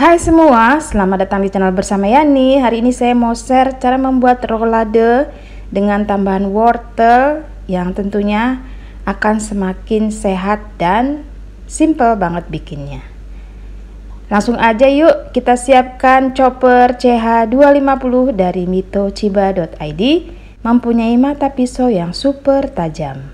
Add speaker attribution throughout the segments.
Speaker 1: Hai semua, selamat datang di channel bersama Yani Hari ini saya mau share cara membuat rolade dengan tambahan wortel yang tentunya akan semakin sehat dan simple banget bikinnya Langsung aja yuk kita siapkan chopper CH250 dari mitochiba.id mempunyai mata pisau yang super tajam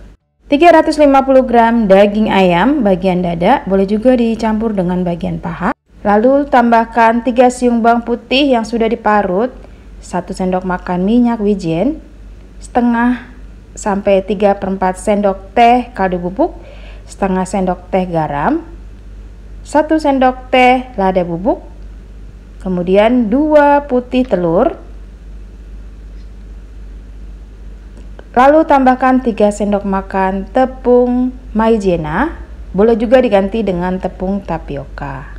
Speaker 1: 350 gram daging ayam bagian dada boleh juga dicampur dengan bagian paha Lalu tambahkan 3 siung bawang putih yang sudah diparut, 1 sendok makan minyak wijen, setengah sampai 3 per 4 sendok teh kaldu bubuk, setengah sendok teh garam, 1 sendok teh lada bubuk, kemudian 2 putih telur, lalu tambahkan 3 sendok makan tepung maizena, boleh juga diganti dengan tepung tapioka.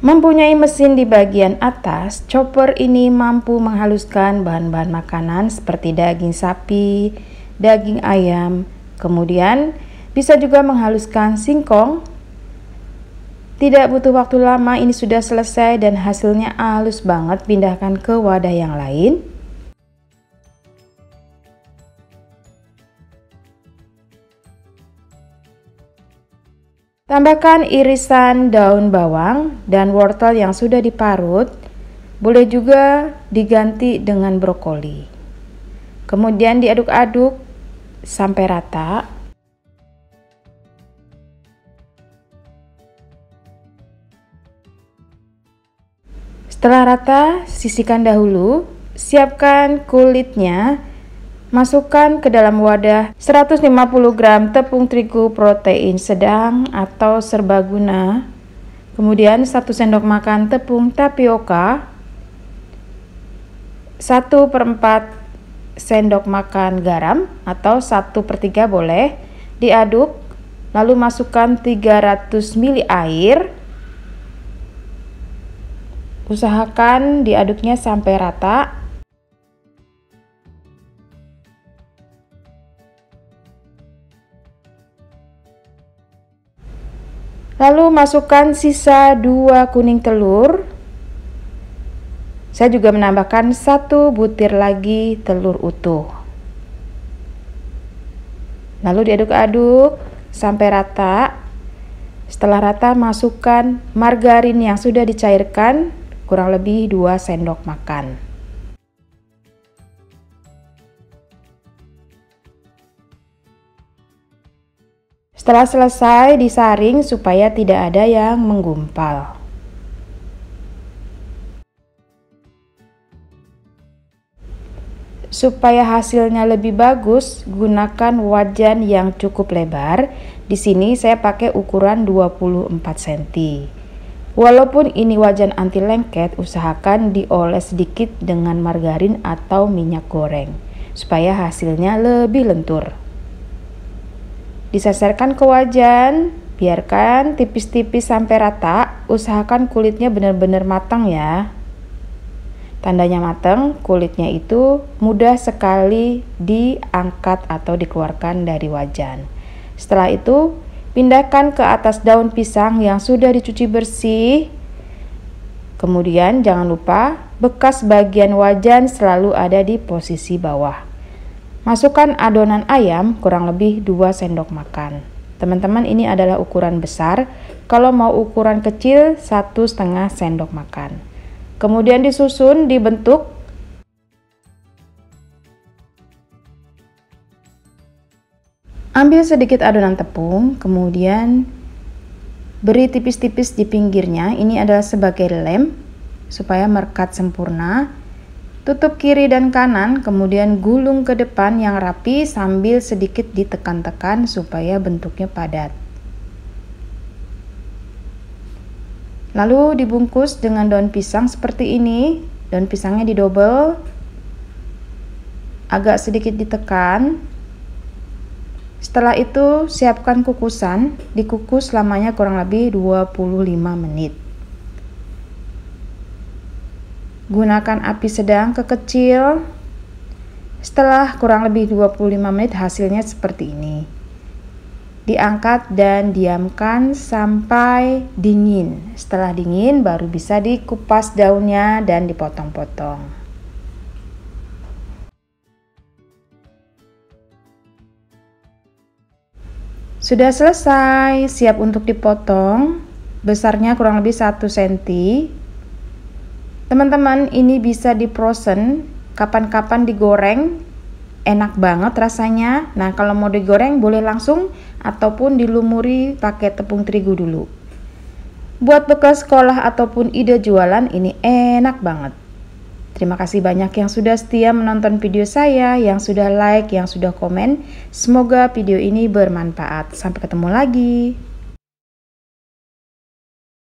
Speaker 1: Mempunyai mesin di bagian atas, chopper ini mampu menghaluskan bahan-bahan makanan seperti daging sapi, daging ayam, kemudian bisa juga menghaluskan singkong. Tidak butuh waktu lama ini sudah selesai dan hasilnya halus banget pindahkan ke wadah yang lain. Tambahkan irisan daun bawang dan wortel yang sudah diparut, boleh juga diganti dengan brokoli. Kemudian diaduk-aduk sampai rata. Setelah rata, sisihkan dahulu. Siapkan kulitnya Masukkan ke dalam wadah 150 gram tepung terigu protein sedang atau serbaguna, kemudian 1 sendok makan tepung tapioka, 1 per 4 sendok makan garam atau 1 per 3 boleh, diaduk, lalu masukkan 300 ml air, usahakan diaduknya sampai rata, Lalu masukkan sisa 2 kuning telur. Saya juga menambahkan satu butir lagi telur utuh. Lalu diaduk-aduk sampai rata. Setelah rata, masukkan margarin yang sudah dicairkan kurang lebih 2 sendok makan. Setelah selesai disaring supaya tidak ada yang menggumpal. Supaya hasilnya lebih bagus, gunakan wajan yang cukup lebar. Di sini saya pakai ukuran 24 cm. Walaupun ini wajan anti lengket, usahakan dioles sedikit dengan margarin atau minyak goreng supaya hasilnya lebih lentur. Disasarkan ke wajan, biarkan tipis-tipis sampai rata, usahakan kulitnya benar-benar matang ya. Tandanya matang, kulitnya itu mudah sekali diangkat atau dikeluarkan dari wajan. Setelah itu, pindahkan ke atas daun pisang yang sudah dicuci bersih. Kemudian jangan lupa bekas bagian wajan selalu ada di posisi bawah. Masukkan adonan ayam kurang lebih 2 sendok makan. Teman-teman ini adalah ukuran besar, kalau mau ukuran kecil satu setengah sendok makan. Kemudian disusun dibentuk Ambil sedikit adonan tepung, kemudian beri tipis-tipis di pinggirnya. Ini adalah sebagai lem supaya merekat sempurna. Tutup kiri dan kanan, kemudian gulung ke depan yang rapi sambil sedikit ditekan-tekan supaya bentuknya padat. Lalu dibungkus dengan daun pisang seperti ini. Daun pisangnya didobel. Agak sedikit ditekan. Setelah itu siapkan kukusan, dikukus selamanya kurang lebih 25 menit. Gunakan api sedang ke kecil. Setelah kurang lebih 25 menit hasilnya seperti ini. Diangkat dan diamkan sampai dingin. Setelah dingin baru bisa dikupas daunnya dan dipotong-potong. Sudah selesai, siap untuk dipotong. Besarnya kurang lebih 1 cm Teman-teman, ini bisa diprosen, kapan-kapan digoreng, enak banget rasanya. Nah, kalau mau digoreng boleh langsung ataupun dilumuri pakai tepung terigu dulu. Buat bekas sekolah ataupun ide jualan ini enak banget. Terima kasih banyak yang sudah setia menonton video saya, yang sudah like, yang sudah komen. Semoga video ini bermanfaat. Sampai ketemu lagi.